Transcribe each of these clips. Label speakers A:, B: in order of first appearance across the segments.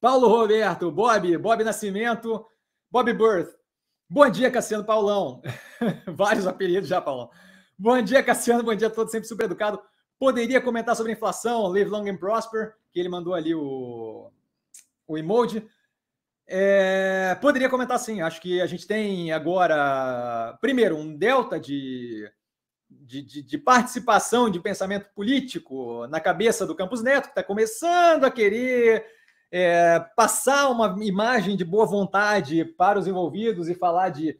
A: Paulo Roberto, Bob, Bob Nascimento, Bob Birth. Bom dia, Cassiano Paulão. Vários apelidos já, Paulão. Bom dia, Cassiano. Bom dia a todos, sempre super educado. Poderia comentar sobre a inflação, Live Long and Prosper, que ele mandou ali o, o emoji. É, poderia comentar sim, acho que a gente tem agora, primeiro, um delta de, de, de, de participação de pensamento político na cabeça do Campos Neto, que está começando a querer é, passar uma imagem de boa vontade para os envolvidos e falar de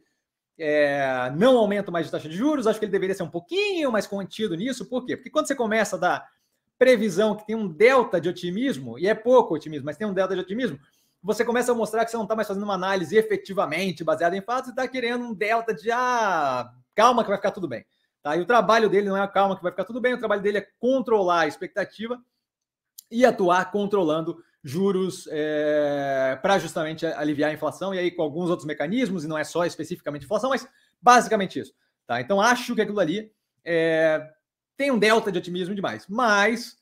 A: é, não aumento mais de taxa de juros, acho que ele deveria ser um pouquinho mais contido nisso, por quê? Porque quando você começa a dar previsão que tem um delta de otimismo, e é pouco otimismo, mas tem um delta de otimismo, você começa a mostrar que você não está mais fazendo uma análise efetivamente baseada em fatos e está querendo um delta de ah, calma que vai ficar tudo bem. Tá? E o trabalho dele não é a calma que vai ficar tudo bem, o trabalho dele é controlar a expectativa e atuar controlando juros é, eh, para justamente aliviar a inflação e aí com alguns outros mecanismos, e não é só especificamente inflação, mas basicamente isso. Tá? Então acho que aquilo ali é, tem um delta de otimismo demais, mas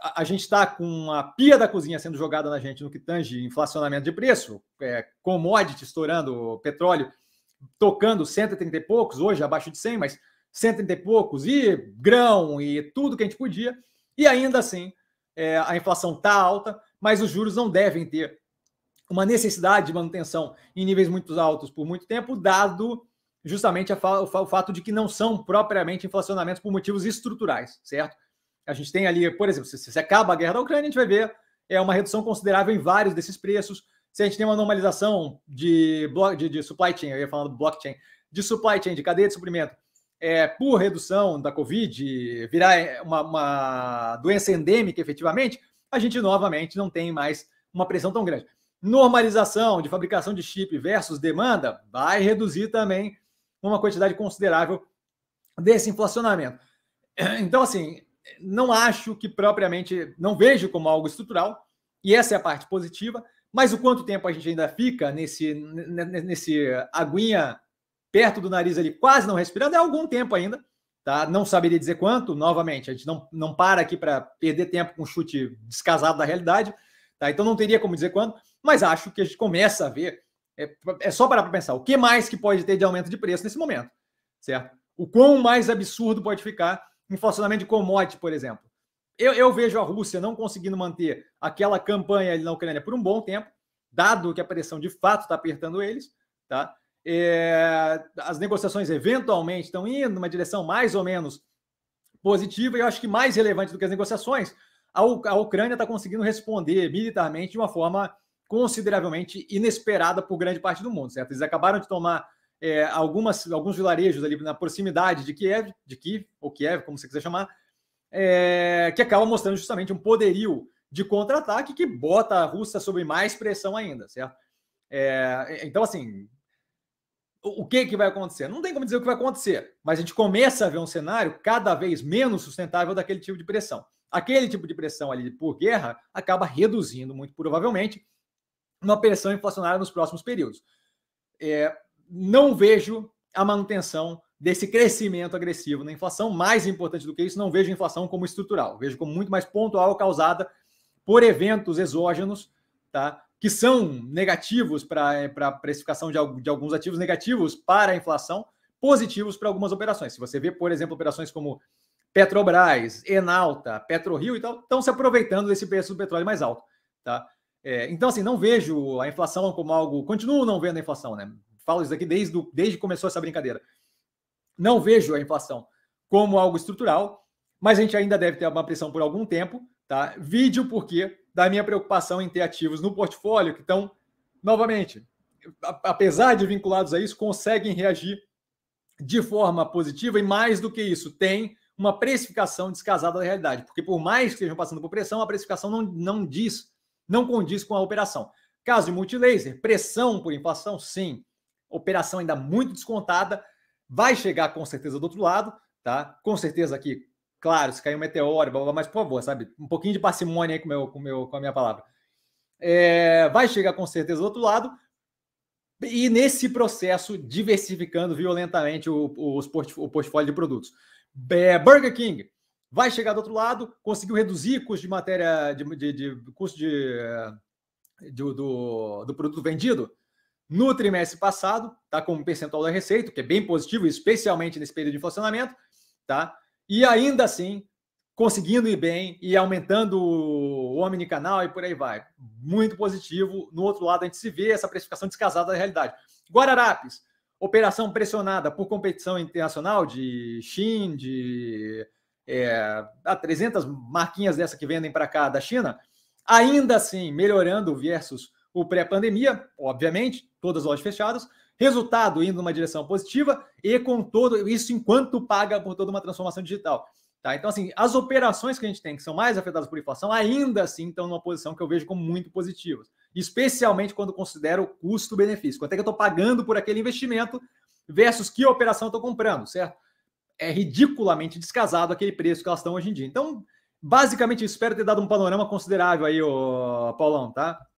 A: a, a gente está com a pia da cozinha sendo jogada na gente no que tange inflacionamento de preço, é, commodity estourando, petróleo tocando 130 e poucos, hoje abaixo de 100, mas 130 e poucos, e grão e tudo que a gente podia, e ainda assim é, a inflação está alta mas os juros não devem ter uma necessidade de manutenção em níveis muito altos por muito tempo, dado justamente fa o fato de que não são propriamente inflacionamentos por motivos estruturais, certo? A gente tem ali, por exemplo, se, se acaba a guerra da Ucrânia, a gente vai ver é uma redução considerável em vários desses preços. Se a gente tem uma normalização de, de, de supply chain, eu ia falando blockchain, de supply chain, de cadeia de suprimento, é, por redução da Covid, virar é, uma, uma doença endêmica efetivamente, a gente novamente não tem mais uma pressão tão grande. Normalização de fabricação de chip versus demanda vai reduzir também uma quantidade considerável desse inflacionamento. Então, assim, não acho que propriamente, não vejo como algo estrutural, e essa é a parte positiva, mas o quanto tempo a gente ainda fica nesse, nesse aguinha perto do nariz ali, quase não respirando, é algum tempo ainda. Tá? Não saberia dizer quanto, novamente, a gente não, não para aqui para perder tempo com um chute descasado da realidade, tá? então não teria como dizer quanto, mas acho que a gente começa a ver, é, é só parar para pensar, o que mais que pode ter de aumento de preço nesse momento, certo? O quão mais absurdo pode ficar funcionamento de commodity, por exemplo. Eu, eu, vejo a Rússia não conseguindo manter aquela campanha ali na Ucrânia por um bom tempo, dado que a pressão de fato está apertando eles, tá? É, as negociações eventualmente estão indo numa direção mais ou menos positiva, e eu acho que mais relevante do que as negociações, a, a Ucrânia está conseguindo responder militarmente de uma forma consideravelmente inesperada por grande parte do mundo, certo? Eles acabaram de tomar é, algumas, alguns vilarejos ali na proximidade de Kiev, de Kiev, ou Kiev, como você quiser chamar, é, que acaba mostrando justamente um poderio de contra-ataque que bota a Rússia sob mais pressão ainda, certo? É, então, assim, o que, que vai acontecer? Não tem como dizer o que vai acontecer, mas a gente começa a ver um cenário cada vez menos sustentável daquele tipo de pressão. Aquele tipo de pressão ali por guerra acaba reduzindo, muito provavelmente, uma pressão inflacionária nos próximos períodos. É, não vejo a manutenção desse crescimento agressivo na inflação. Mais importante do que isso, não vejo inflação como estrutural. Vejo como muito mais pontual causada por eventos exógenos tá? que são negativos para é, a precificação de, de alguns ativos, negativos para a inflação, positivos para algumas operações. Se você vê, por exemplo, operações como Petrobras, Enalta, PetroRio e tal, estão se aproveitando desse preço do petróleo mais alto. Tá? É, então, assim, não vejo a inflação como algo. Continuo não vendo a inflação, né? Falo isso aqui desde, desde que começou essa brincadeira. Não vejo a inflação como algo estrutural, mas a gente ainda deve ter uma pressão por algum tempo. Tá? Vídeo porque da minha preocupação em ter ativos no portfólio que estão, novamente, apesar de vinculados a isso, conseguem reagir de forma positiva e mais do que isso, tem uma precificação descasada da realidade, porque por mais que estejam passando por pressão, a precificação não, não diz, não condiz com a operação. Caso de multilaser, pressão por inflação, sim. Operação ainda muito descontada, vai chegar com certeza do outro lado, tá? Com certeza aqui Claro, se caiu um meteoro, blá, blá, mas por favor, sabe? Um pouquinho de parcimônia aí com, meu, com, meu, com a minha palavra. É, vai chegar com certeza do outro lado. E nesse processo, diversificando violentamente o, o, o portfólio de produtos. É, Burger King vai chegar do outro lado, conseguiu reduzir custo de matéria, de, de, de custo de, eh, de, do, do produto vendido no trimestre passado, tá com um percentual da receita, que é bem positivo, especialmente nesse período de funcionamento, tá? e ainda assim conseguindo ir bem e aumentando o omnicanal e por aí vai. Muito positivo. No outro lado, a gente se vê essa precificação descasada da realidade. Guararapes, operação pressionada por competição internacional de Xin, de é, 300 marquinhas dessa que vendem para cá da China, ainda assim melhorando versus o pré-pandemia, obviamente, todas as lojas fechadas, Resultado indo numa direção positiva e com todo isso enquanto paga por toda uma transformação digital. Tá? Então, assim, as operações que a gente tem que são mais afetadas por inflação, ainda assim estão numa posição que eu vejo como muito positiva, especialmente quando considero custo-benefício. Quanto é que eu estou pagando por aquele investimento versus que operação estou comprando, certo? É ridiculamente descasado aquele preço que elas estão hoje em dia. Então, basicamente, espero ter dado um panorama considerável aí, ô, Paulão, tá?